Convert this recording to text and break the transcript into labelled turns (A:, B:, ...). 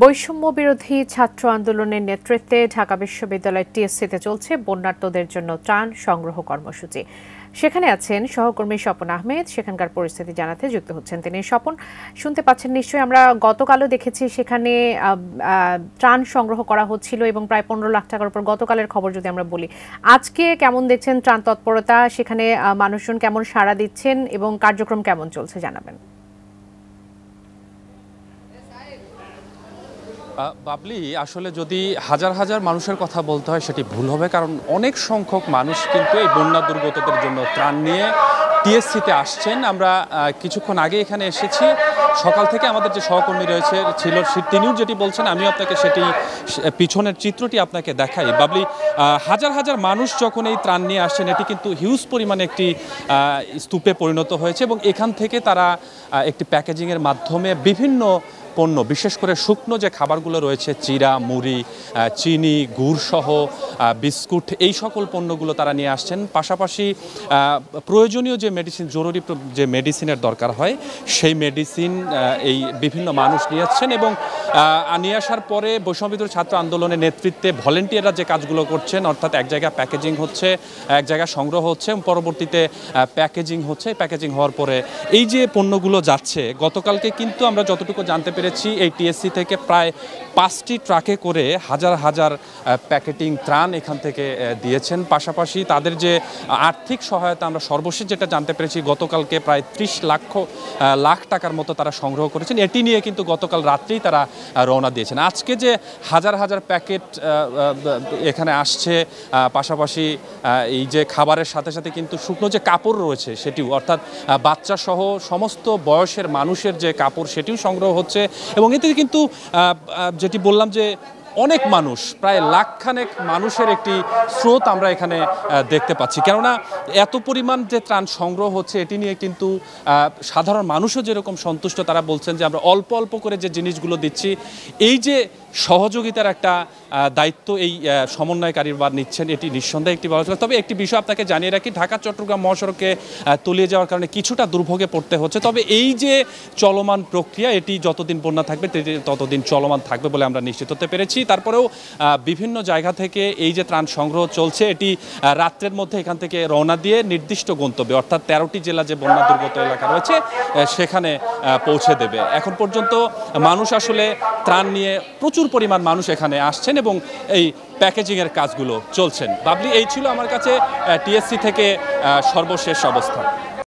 A: বৈষম্য বিরোধী ছাত্র আন্দোলনের নেতৃত্বে ঢাকা বিশ্ববিদ্যালয় টিএসসিতে চলছে বন্যার্তদের জন্য ত্রাণ সংগ্রহ কর্মসূচি সেখানে আছেন সহকর্মী স্বপন আহমেদ সেখানকার পরিস্থিতি জানাতে যুক্ত হচ্ছেন তিনি স্বপন শুনতে পাচ্ছেন নিশ্চয়ই আমরা গতকালও দেখেছি সেখানে ত্রাণ সংগ্রহ করা হচ্ছিল এবং প্রায় পনেরো লাখ টাকার উপর গতকালের খবর যদি আমরা বলি আজকে কেমন দেখছেন ত্রাণ তৎপরতা সেখানে মানুষজন কেমন সাড়া দিচ্ছেন এবং কার্যক্রম কেমন চলছে জানাবেন
B: বাবলি আসলে যদি হাজার হাজার মানুষের কথা বলতে হয় সেটি ভুল হবে কারণ অনেক সংখ্যক মানুষ কিন্তু এই বন্যা দুর্গতদের জন্য ত্রাণ নিয়ে টিএসসিতে আসছেন আমরা কিছুক্ষণ আগে এখানে এসেছি সকাল থেকে আমাদের যে সহকর্মী রয়েছে ছিল তিনিও যেটি বলছেন আমি আপনাকে সেটি পিছনের চিত্রটি আপনাকে দেখাই বাবলি হাজার হাজার মানুষ যখন এই ত্রাণ নিয়ে আসছেন এটি কিন্তু হিউজ পরিমাণে একটি স্তূপে পরিণত হয়েছে এবং এখান থেকে তারা একটি প্যাকেজিংয়ের মাধ্যমে বিভিন্ন পণ্য বিশেষ করে শুকনো যে খাবারগুলো রয়েছে চিরা মুড়ি চিনি গুড়সহ বিস্কুট এই সকল পণ্যগুলো তারা নিয়ে আসছেন পাশাপাশি প্রয়োজনীয় যে মেডিসিন জরুরি যে মেডিসিনের দরকার হয় সেই মেডিসিন এই বিভিন্ন মানুষ নিয়ে আসছেন এবং নিয়ে আসার পরে বৈষম্যবিদ্রোহ ছাত্র আন্দোলনের নেতৃত্বে ভলেন্টিয়াররা যে কাজগুলো করছেন অর্থাৎ এক জায়গায় প্যাকেজিং হচ্ছে এক জায়গায় সংগ্রহ হচ্ছে পরবর্তীতে প্যাকেজিং হচ্ছে প্যাকেজিং হওয়ার পরে এই যে পণ্যগুলো যাচ্ছে গতকালকে কিন্তু আমরা যতটুকু জানতে পেরেছি করেছি এই টিএসসি থেকে প্রায় পাঁচটি ট্রাকে করে হাজার হাজার প্যাকেটিং ত্রাণ এখান থেকে দিয়েছেন পাশাপাশি তাদের যে আর্থিক সহায়তা আমরা সর্বশেষ যেটা জানতে পেরেছি গতকালকে প্রায় ত্রিশ লাখ লাখ টাকার মতো তারা সংগ্রহ করেছেন এটি নিয়ে কিন্তু গতকাল রাত্রেই তারা রওনা দিয়েছেন আজকে যে হাজার হাজার প্যাকেট এখানে আসছে পাশাপাশি এই যে খাবারের সাথে সাথে কিন্তু শুকনো যে কাপড় রয়েছে সেটিও অর্থাৎ বাচ্চাসহ সমস্ত বয়সের মানুষের যে কাপড় সেটিও সংগ্রহ হচ্ছে এবং এতে কিন্তু যেটি বললাম যে অনেক মানুষ প্রায় লাখখানেক মানুষের একটি স্রোত আমরা এখানে দেখতে পাচ্ছি কেননা এত পরিমাণ যে ত্রাণ সংগ্রহ হচ্ছে এটি নিয়ে কিন্তু সাধারণ মানুষও যেরকম সন্তুষ্ট তারা বলছেন যে আমরা অল্প অল্প করে যে জিনিসগুলো দিচ্ছি এই যে সহযোগিতার একটা দায়িত্ব এই সমন্বয়কারীর বা নিচ্ছেন এটি নিঃসন্দেহে একটি বলা তবে একটি বিষয় আপনাকে জানিয়ে রাখি ঢাকা চট্টগ্রাম মহাসড়কে তলিয়ে যাওয়ার কারণে কিছুটা দুর্ভোগে পড়তে হচ্ছে তবে এই যে চলমান প্রক্রিয়া এটি যতদিন বন্যা থাকবে ততদিন চলমান থাকবে বলে আমরা নিশ্চিত হতে পেরেছি তারপরেও বিভিন্ন জায়গা থেকে এই যে ত্রাণ সংগ্রহ চলছে এটি রাত্রের মধ্যে এখান থেকে রওনা দিয়ে নির্দিষ্ট গন্তব্যে অর্থাৎ তেরোটি জেলা যে বন্যা দুর্গত এলাকা রয়েছে সেখানে পৌঁছে দেবে এখন পর্যন্ত মানুষ আসলে ত্রাণ নিয়ে প্রচুর প্রচুর পরিমাণ মানুষ এখানে আসছেন এবং এই প্যাকেজিংয়ের কাজগুলো চলছেন বাবলি এই
A: ছিল আমার কাছে টিএসসি থেকে সর্বশেষ অবস্থা